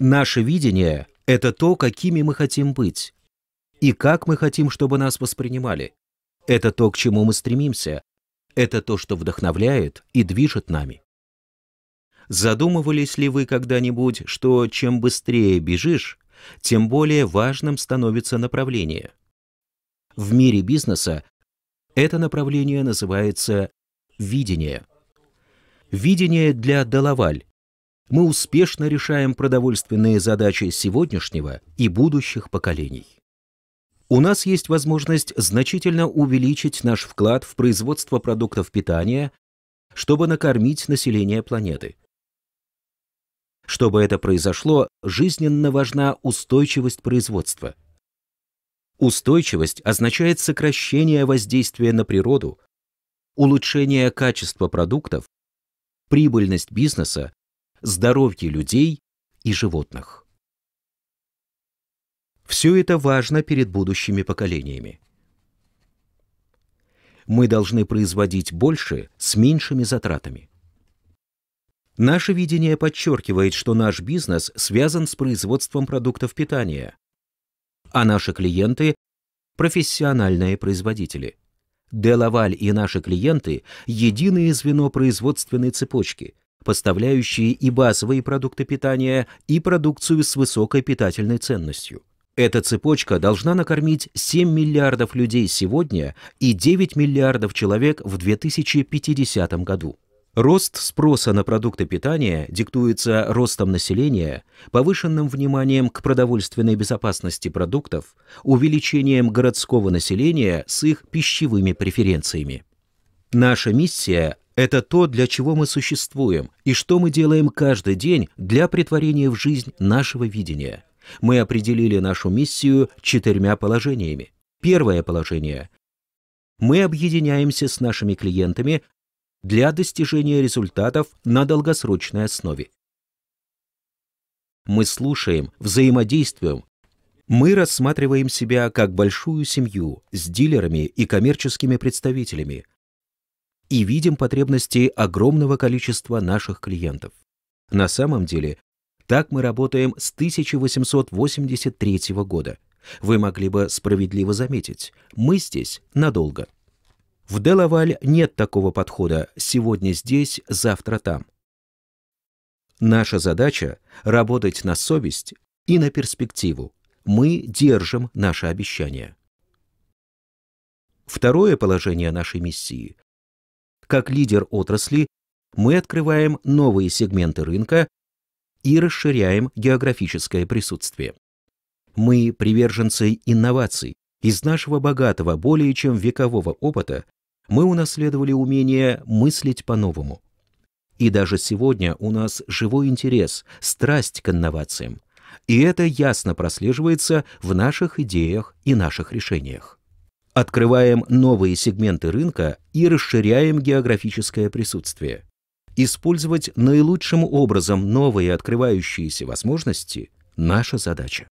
Наше видение – это то, какими мы хотим быть и как мы хотим, чтобы нас воспринимали. Это то, к чему мы стремимся. Это то, что вдохновляет и движет нами. Задумывались ли вы когда-нибудь, что чем быстрее бежишь, тем более важным становится направление? В мире бизнеса это направление называется видение. Видение для Далаваль мы успешно решаем продовольственные задачи сегодняшнего и будущих поколений. У нас есть возможность значительно увеличить наш вклад в производство продуктов питания, чтобы накормить население планеты. Чтобы это произошло, жизненно важна устойчивость производства. Устойчивость означает сокращение воздействия на природу, улучшение качества продуктов, прибыльность бизнеса здоровье людей и животных. Все это важно перед будущими поколениями. Мы должны производить больше с меньшими затратами. Наше видение подчеркивает, что наш бизнес связан с производством продуктов питания, а наши клиенты – профессиональные производители. Делаваль и наши клиенты – единое звено производственной цепочки – поставляющие и базовые продукты питания, и продукцию с высокой питательной ценностью. Эта цепочка должна накормить 7 миллиардов людей сегодня и 9 миллиардов человек в 2050 году. Рост спроса на продукты питания диктуется ростом населения, повышенным вниманием к продовольственной безопасности продуктов, увеличением городского населения с их пищевыми преференциями. Наша миссия это то, для чего мы существуем и что мы делаем каждый день для притворения в жизнь нашего видения. Мы определили нашу миссию четырьмя положениями. Первое положение. Мы объединяемся с нашими клиентами для достижения результатов на долгосрочной основе. Мы слушаем, взаимодействуем, мы рассматриваем себя как большую семью с дилерами и коммерческими представителями, и видим потребности огромного количества наших клиентов. На самом деле, так мы работаем с 1883 года. Вы могли бы справедливо заметить, мы здесь надолго. В Делаваль нет такого подхода «сегодня здесь, завтра там». Наша задача – работать на совесть и на перспективу. Мы держим наши обещания. Второе положение нашей миссии как лидер отрасли, мы открываем новые сегменты рынка и расширяем географическое присутствие. Мы приверженцы инноваций. Из нашего богатого, более чем векового опыта мы унаследовали умение мыслить по-новому. И даже сегодня у нас живой интерес, страсть к инновациям. И это ясно прослеживается в наших идеях и наших решениях. Открываем новые сегменты рынка и расширяем географическое присутствие. Использовать наилучшим образом новые открывающиеся возможности – наша задача.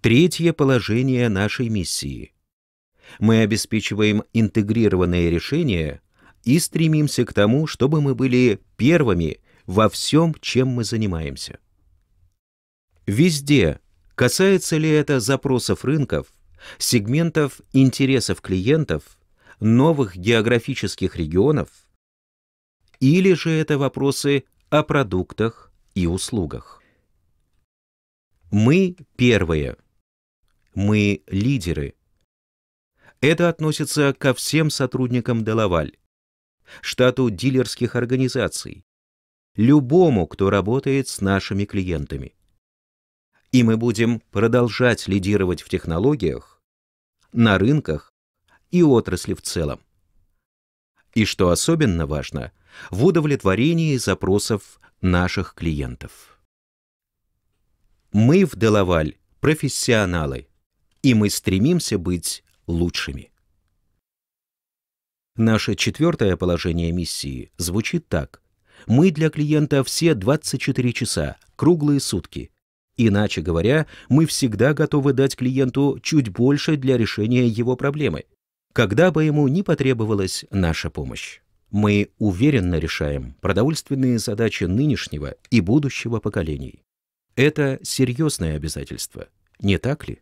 Третье положение нашей миссии. Мы обеспечиваем интегрированные решения и стремимся к тому, чтобы мы были первыми во всем, чем мы занимаемся. Везде, касается ли это запросов рынков, сегментов интересов клиентов, новых географических регионов, или же это вопросы о продуктах и услугах. Мы первые. Мы лидеры. Это относится ко всем сотрудникам Делаваль, штату дилерских организаций, любому, кто работает с нашими клиентами. И мы будем продолжать лидировать в технологиях, на рынках и отрасли в целом. И что особенно важно, в удовлетворении запросов наших клиентов. Мы в Делаваль профессионалы, и мы стремимся быть лучшими. Наше четвертое положение миссии звучит так. Мы для клиента все 24 часа, круглые сутки. Иначе говоря, мы всегда готовы дать клиенту чуть больше для решения его проблемы, когда бы ему ни потребовалась наша помощь. Мы уверенно решаем продовольственные задачи нынешнего и будущего поколений. Это серьезное обязательство, не так ли?